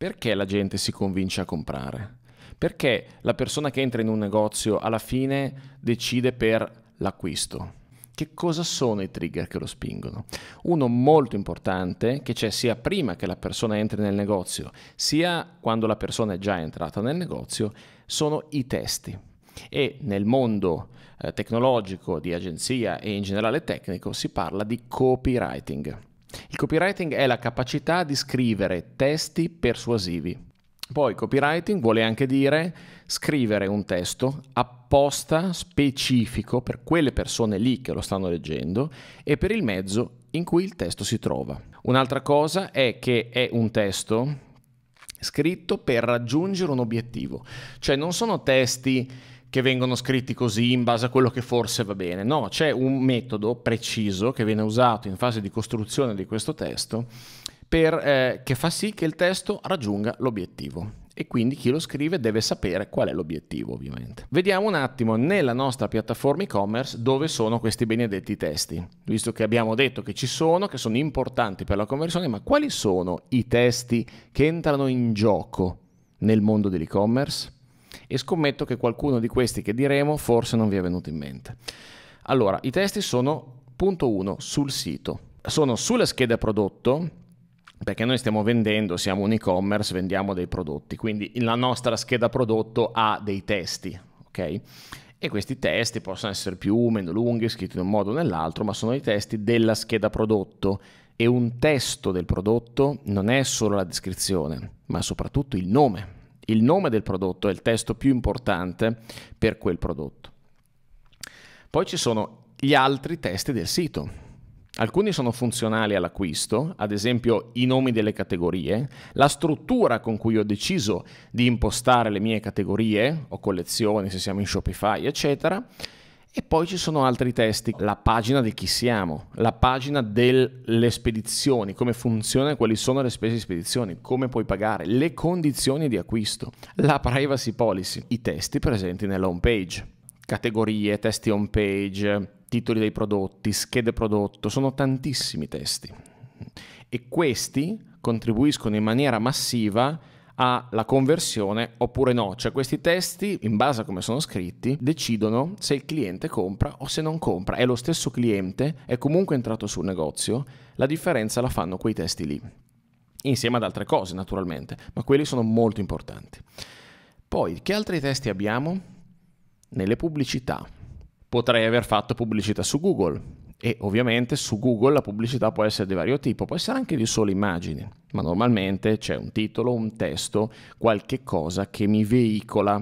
perché la gente si convince a comprare? Perché la persona che entra in un negozio alla fine decide per l'acquisto? Che cosa sono i trigger che lo spingono? Uno molto importante che c'è sia prima che la persona entri nel negozio, sia quando la persona è già entrata nel negozio, sono i testi. E nel mondo eh, tecnologico, di agenzia e in generale tecnico si parla di copywriting il copywriting è la capacità di scrivere testi persuasivi. Poi copywriting vuole anche dire scrivere un testo apposta, specifico per quelle persone lì che lo stanno leggendo e per il mezzo in cui il testo si trova. Un'altra cosa è che è un testo scritto per raggiungere un obiettivo, cioè non sono testi che vengono scritti così in base a quello che forse va bene. No, c'è un metodo preciso che viene usato in fase di costruzione di questo testo per, eh, che fa sì che il testo raggiunga l'obiettivo. E quindi chi lo scrive deve sapere qual è l'obiettivo, ovviamente. Vediamo un attimo nella nostra piattaforma e-commerce dove sono questi benedetti testi. Visto che abbiamo detto che ci sono, che sono importanti per la conversione, ma quali sono i testi che entrano in gioco nel mondo dell'e-commerce? e scommetto che qualcuno di questi che diremo forse non vi è venuto in mente. Allora, i testi sono punto 1 sul sito, sono sulla scheda prodotto perché noi stiamo vendendo, siamo un e-commerce, vendiamo dei prodotti, quindi la nostra scheda prodotto ha dei testi, ok? E questi testi possono essere più o meno lunghi, scritti in un modo o nell'altro, ma sono i testi della scheda prodotto e un testo del prodotto non è solo la descrizione, ma soprattutto il nome, il nome del prodotto è il testo più importante per quel prodotto. Poi ci sono gli altri testi del sito. Alcuni sono funzionali all'acquisto, ad esempio i nomi delle categorie, la struttura con cui ho deciso di impostare le mie categorie o collezioni se siamo in Shopify, eccetera, e poi ci sono altri testi, la pagina di chi siamo, la pagina delle spedizioni, come funziona, quali sono le spese di spedizione, come puoi pagare, le condizioni di acquisto, la privacy policy, i testi presenti nella home page, categorie, testi home page, titoli dei prodotti, schede prodotto, sono tantissimi testi. E questi contribuiscono in maniera massiva alla conversione oppure no. Cioè questi testi, in base a come sono scritti, decidono se il cliente compra o se non compra. È lo stesso cliente, è comunque entrato sul negozio, la differenza la fanno quei testi lì. Insieme ad altre cose, naturalmente, ma quelli sono molto importanti. Poi, che altri testi abbiamo? Nelle pubblicità. Potrei aver fatto pubblicità su Google, e ovviamente su Google la pubblicità può essere di vario tipo, può essere anche di sole immagini, ma normalmente c'è un titolo, un testo, qualche cosa che mi veicola,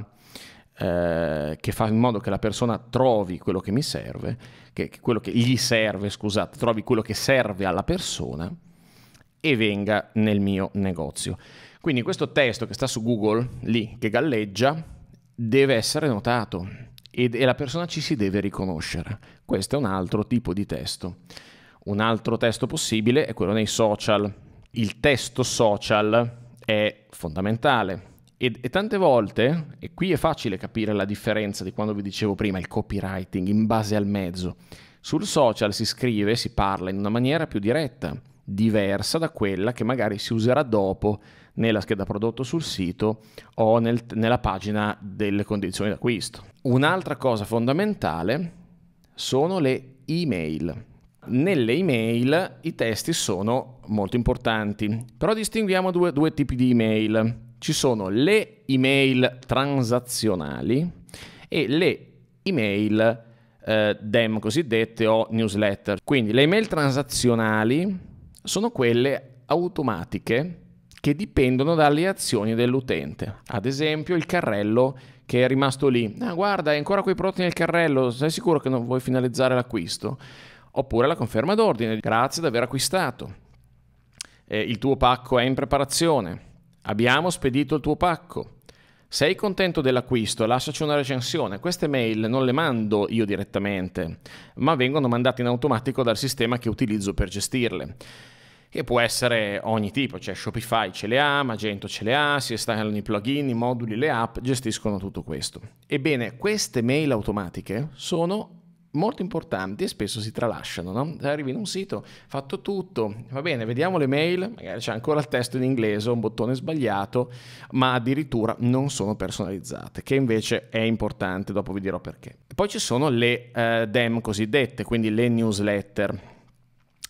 eh, che fa in modo che la persona trovi quello che mi serve, che, che quello che gli serve, scusate, trovi quello che serve alla persona e venga nel mio negozio. Quindi questo testo che sta su Google, lì, che galleggia, deve essere notato ed, e la persona ci si deve riconoscere. Questo è un altro tipo di testo. Un altro testo possibile è quello nei social. Il testo social è fondamentale. E, e, tante volte, e qui è facile capire la differenza di quando vi dicevo prima, il copywriting in base al mezzo. Sul social si scrive, si parla in una maniera più diretta, diversa da quella che magari si userà dopo nella scheda prodotto sul sito o nel, nella pagina delle condizioni d'acquisto. Un'altra cosa fondamentale sono le email. Nelle email i testi sono molto importanti, però distinguiamo due, due tipi di email. Ci sono le email transazionali e le email eh, DEM cosiddette o newsletter. Quindi le email transazionali sono quelle automatiche che dipendono dalle azioni dell'utente. Ad esempio il carrello che è rimasto lì. Ah, guarda, hai ancora quei prodotti nel carrello, sei sicuro che non vuoi finalizzare l'acquisto? Oppure la conferma d'ordine, grazie di aver acquistato. Eh, il tuo pacco è in preparazione. Abbiamo spedito il tuo pacco. Sei contento dell'acquisto? Lasciaci una recensione. Queste mail non le mando io direttamente, ma vengono mandate in automatico dal sistema che utilizzo per gestirle che può essere ogni tipo, cioè Shopify ce le ha, Magento ce le ha, si installano i plugin, i moduli, le app, gestiscono tutto questo. Ebbene, queste mail automatiche sono molto importanti e spesso si tralasciano, no? Arrivi in un sito, fatto tutto, va bene, vediamo le mail, magari c'è ancora il testo in inglese, un bottone sbagliato, ma addirittura non sono personalizzate, che invece è importante, dopo vi dirò perché. Poi ci sono le eh, DEM cosiddette, quindi le newsletter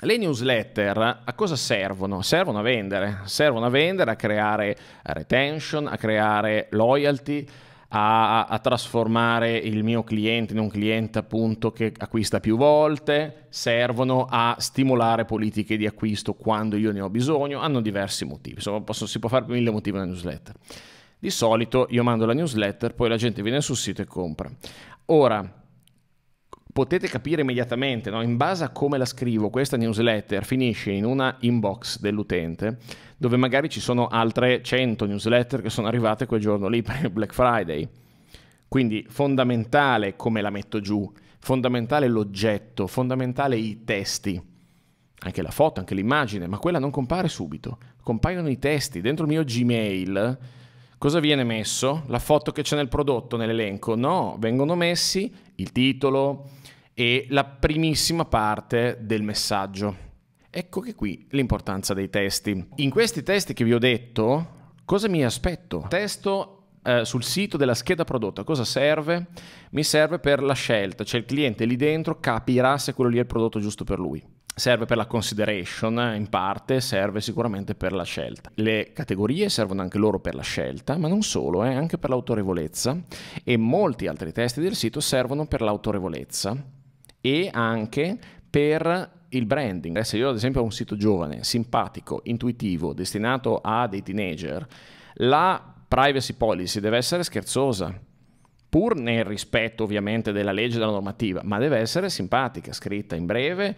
le newsletter a cosa servono? Servono a vendere, servono a vendere, a creare retention, a creare loyalty, a, a trasformare il mio cliente in un cliente appunto che acquista più volte, servono a stimolare politiche di acquisto quando io ne ho bisogno, hanno diversi motivi, Insomma, posso, si può fare mille motivi nella newsletter. Di solito io mando la newsletter, poi la gente viene sul sito e compra. Ora, potete capire immediatamente, no? in base a come la scrivo, questa newsletter finisce in una inbox dell'utente dove magari ci sono altre 100 newsletter che sono arrivate quel giorno lì per Black Friday. Quindi fondamentale come la metto giù, fondamentale l'oggetto, fondamentale i testi, anche la foto, anche l'immagine, ma quella non compare subito, compaiono i testi dentro il mio Gmail. Cosa viene messo? La foto che c'è nel prodotto, nell'elenco? No, vengono messi il titolo, e la primissima parte del messaggio. Ecco che qui l'importanza dei testi. In questi testi che vi ho detto, cosa mi aspetto? Testo eh, sul sito della scheda prodotta, cosa serve? Mi serve per la scelta, cioè il cliente lì dentro capirà se quello lì è il prodotto giusto per lui. Serve per la consideration eh, in parte, serve sicuramente per la scelta. Le categorie servono anche loro per la scelta, ma non solo, eh, anche per l'autorevolezza e molti altri testi del sito servono per l'autorevolezza e anche per il branding. Se io ad esempio ho un sito giovane, simpatico, intuitivo, destinato a dei teenager, la privacy policy deve essere scherzosa, pur nel rispetto ovviamente della legge e della normativa, ma deve essere simpatica, scritta in breve.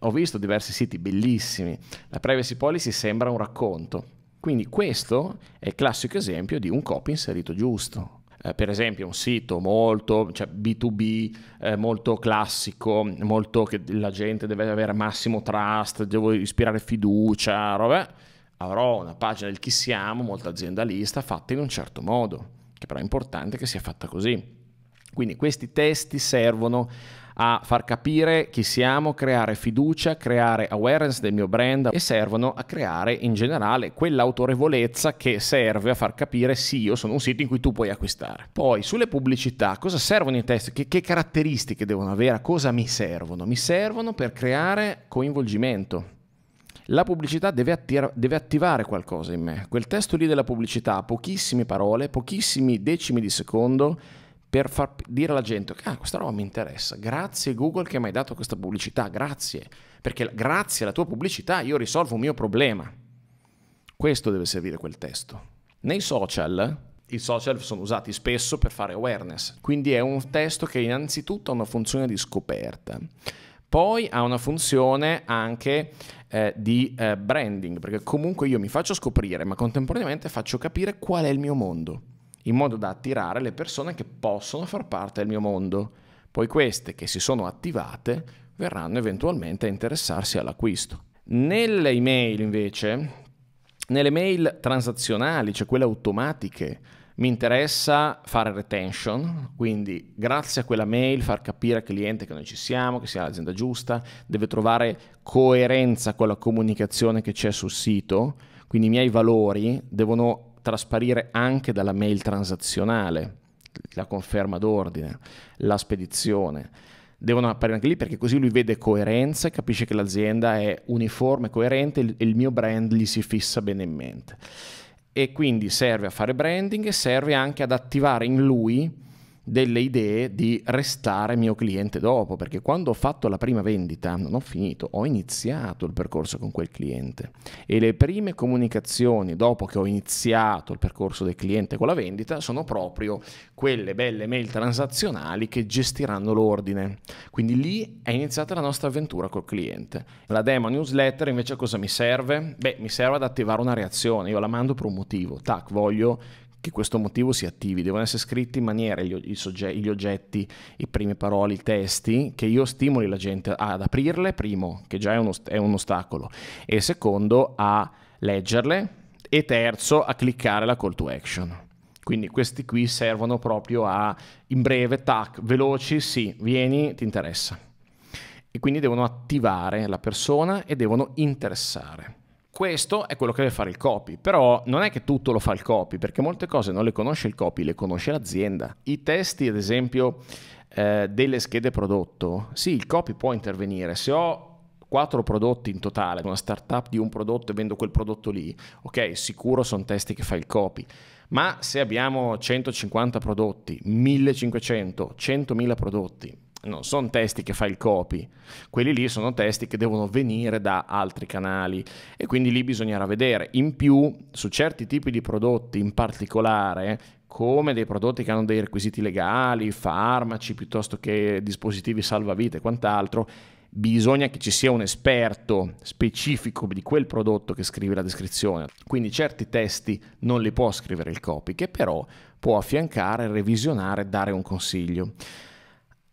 Ho visto diversi siti bellissimi, la privacy policy sembra un racconto. Quindi questo è il classico esempio di un copy inserito giusto, eh, per esempio un sito molto cioè B2B, eh, molto classico, molto che la gente deve avere massimo trust, devo ispirare fiducia, roba, avrò una pagina del chi siamo, molto aziendalista, fatta in un certo modo, che però è importante che sia fatta così. Quindi questi testi servono a far capire chi siamo, creare fiducia, creare awareness del mio brand e servono a creare in generale quell'autorevolezza che serve a far capire sì, io sono un sito in cui tu puoi acquistare. Poi sulle pubblicità, cosa servono i test? Che, che caratteristiche devono avere? A cosa mi servono? Mi servono per creare coinvolgimento la pubblicità deve, attira- deve, attivare qualcosa in me. Quel testo lì della pubblicità, pochissime parole, pochissimi decimi di secondo, per far dire alla gente che ah, questa roba mi interessa. Grazie Google che mi hai dato questa pubblicità, grazie, perché grazie alla tua pubblicità io risolvo un mio problema. Questo deve servire quel testo. Nei social, i social sono usati spesso per fare awareness, quindi è un testo che innanzitutto ha una funzione di scoperta. Poi ha una funzione anche eh, di eh, branding, perché comunque io mi faccio scoprire, ma contemporaneamente faccio capire qual è il mio mondo in modo da attirare le persone che possono far parte del mio mondo. Poi queste che si sono attivate verranno eventualmente a interessarsi all'acquisto. Nelle email invece, nelle mail transazionali, cioè quelle automatiche, mi interessa fare retention, quindi grazie a quella mail far capire al cliente che noi ci siamo, che sia l'azienda giusta, deve trovare coerenza con la comunicazione che c'è sul sito, quindi i miei valori devono trasparire anche dalla mail transazionale, la conferma d'ordine, la spedizione. Devono apparire anche lì perché così lui vede coerenza e capisce che l'azienda è uniforme, coerente e il mio brand gli si fissa bene in mente. E quindi serve a fare branding e serve anche ad attivare in lui delle idee di restare mio cliente dopo, perché quando ho fatto la prima vendita non ho finito, ho iniziato il percorso con quel cliente e le prime comunicazioni dopo che ho iniziato il percorso del cliente con la vendita sono proprio quelle belle mail transazionali che gestiranno l'ordine. Quindi lì è iniziata la nostra avventura col cliente. La demo newsletter invece cosa mi serve? Beh, mi serve ad attivare una reazione, io la mando per un motivo, tac, voglio che questo motivo si attivi. Devono essere scritti in maniera gli, sogge- gli oggetti, i prime parole, i testi, che io stimoli la gente ad aprirle, primo, che già è, uno, è un ostacolo, e secondo, a leggerle, e terzo, a cliccare la call to action. Quindi questi qui servono proprio a, in breve, tac, veloci, sì, vieni, ti interessa. E quindi devono attivare la persona e devono interessare. Questo è quello che deve fare il copy, però non è che tutto lo fa il copy, perché molte cose non le conosce il copy, le conosce l'azienda. I testi, ad esempio, eh, delle schede prodotto, sì, il copy può intervenire. Se ho quattro prodotti in totale, una startup di un prodotto e vendo quel prodotto lì, ok, sicuro sono testi che fa il copy, ma se abbiamo 150 prodotti, 1500, 100.000 prodotti, non sono testi che fa il copy, quelli lì sono testi che devono venire da altri canali e quindi lì bisognerà vedere. In più, su certi tipi di prodotti in particolare, come dei prodotti che hanno dei requisiti legali, farmaci piuttosto che dispositivi salvavite e quant'altro, bisogna che ci sia un esperto specifico di quel prodotto che scrive la descrizione. Quindi certi testi non li può scrivere il copy, che però può affiancare, revisionare, dare un consiglio.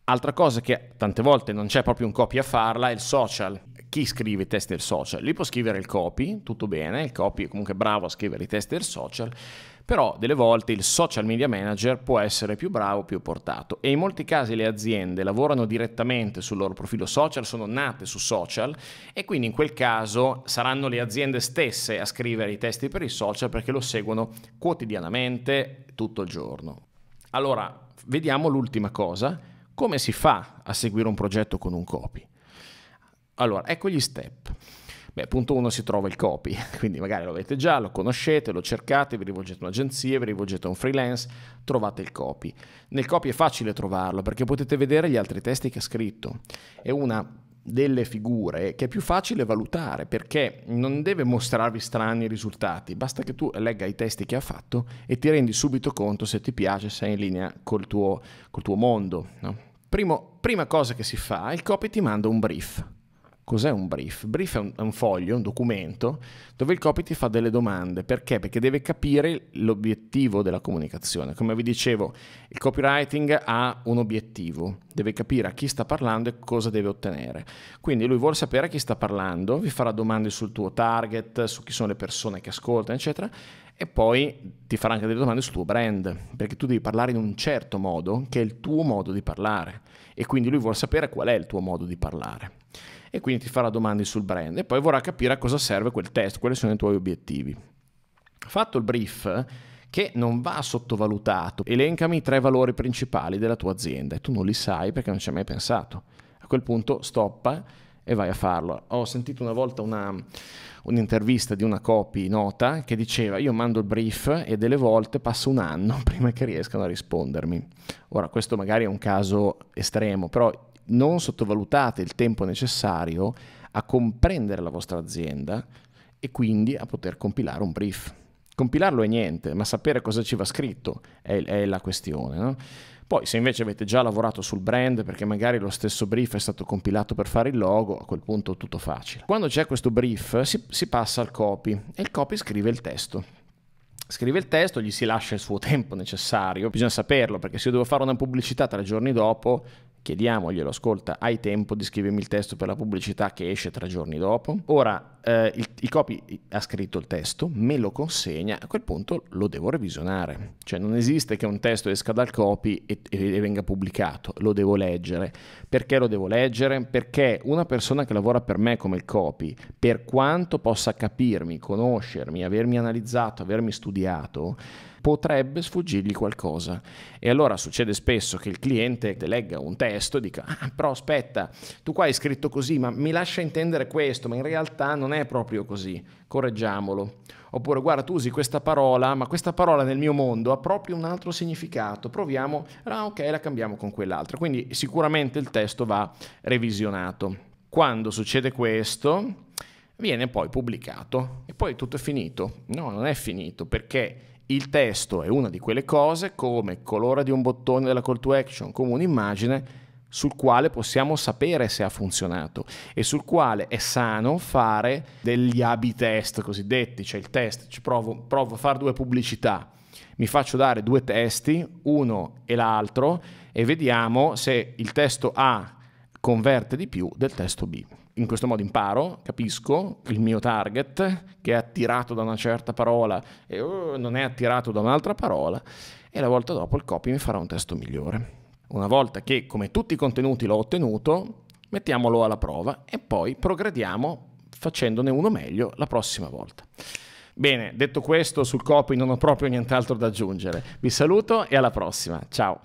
Altra cosa che tante volte non c'è proprio un copy a farla è il social. Chi scrive i test del social? Lui può scrivere il copy, tutto bene, il copy è comunque bravo a scrivere i test del social, però delle volte il social media manager può essere più bravo, più portato e in molti casi le aziende lavorano direttamente sul loro profilo social, sono nate su social e quindi in quel caso saranno le aziende stesse a scrivere i testi per i social perché lo seguono quotidianamente tutto il giorno. Allora, vediamo l'ultima cosa come si fa a seguire un progetto con un copy? Allora, ecco gli step. Beh, punto 1 si trova il copy, quindi magari lo avete già, lo conoscete, lo cercate, vi rivolgete a un'agenzia, vi rivolgete a un freelance, trovate il copy. Nel copy è facile trovarlo perché potete vedere gli altri testi che ha scritto. È una delle figure che è più facile valutare perché non deve mostrarvi strani risultati, basta che tu legga i testi che ha fatto e ti rendi subito conto se ti piace, se sei in linea col tuo, col tuo mondo. No? Primo, prima cosa che si fa, il copy ti manda un brief. Cos'è un brief? Brief è un, è un, foglio, un documento, dove il copy ti fa delle domande. Perché? Perché deve capire l'obiettivo della comunicazione. Come vi dicevo, il copywriting ha un obiettivo, deve capire a chi sta parlando e cosa deve ottenere. Quindi lui vuole sapere a chi sta parlando, vi farà domande sul tuo target, su chi sono le persone che ascoltano, eccetera, e poi ti farà anche delle domande sul tuo brand, perché tu devi parlare in un certo modo, che è il tuo modo di parlare. E quindi lui vuole sapere qual è il tuo modo di parlare e quindi ti farà domande sul brand e poi vorrà capire a cosa serve quel test, quali sono i tuoi obiettivi. Fatto il brief, che non va sottovalutato, elencami i tre valori principali della tua azienda e tu non li sai perché non ci hai mai pensato. A quel punto stoppa e vai a farlo. Ho sentito una volta una, un'intervista di una copy nota che diceva io mando il brief e delle volte passa un anno prima che riescano a rispondermi. Ora questo magari è un caso estremo, però non sottovalutate il tempo necessario a comprendere la vostra azienda e quindi a poter compilare un brief. Compilarlo è niente, ma sapere cosa ci va scritto è, è la questione. No? Poi se invece avete già lavorato sul brand perché magari lo stesso brief è stato compilato per fare il logo, a quel punto è tutto facile. Quando c'è questo brief si, si passa al copy e il copy scrive il testo scrive il testo, gli si lascia il suo tempo necessario, bisogna saperlo perché se io devo fare una pubblicità tre giorni dopo chiediamoglielo, ascolta, hai tempo di scrivermi il testo per la pubblicità che esce tre giorni dopo? Ora, eh, il, il copy ha scritto il testo, me lo consegna, a quel punto lo devo revisionare. Cioè non esiste che un testo esca dal copy e, e, e venga pubblicato, lo devo leggere. Perché lo devo leggere? Perché una persona che lavora per me come il copy, per quanto possa capirmi, conoscermi, avermi analizzato, avermi studiato, potrebbe sfuggirgli qualcosa. E allora succede spesso che il cliente legga un testo e dica, ah, però aspetta, tu qua hai scritto così, ma mi lascia intendere questo, ma in realtà non è proprio così, correggiamolo. Oppure guarda, tu usi questa parola, ma questa parola nel mio mondo ha proprio un altro significato, proviamo, ah ok, la cambiamo con quell'altra. Quindi sicuramente il testo va revisionato. Quando succede questo, viene poi pubblicato e poi tutto è finito. No, non è finito perché il testo è una di quelle cose come colore di un bottone della call to action, come un'immagine sul quale possiamo sapere se ha funzionato e sul quale è sano fare degli A-B test cosiddetti, cioè il test, provo, provo a fare due pubblicità, mi faccio dare due testi, uno e l'altro, e vediamo se il testo A converte di più del testo B. In questo modo imparo, capisco il mio target che è attirato da una certa parola e uh, non è attirato da un'altra parola e la volta dopo il copy mi farà un testo migliore. Una volta che come tutti i contenuti l'ho ottenuto, mettiamolo alla prova e poi progrediamo facendone uno meglio la prossima volta. Bene, detto questo sul copy non ho proprio nient'altro da aggiungere. Vi saluto e alla prossima. Ciao.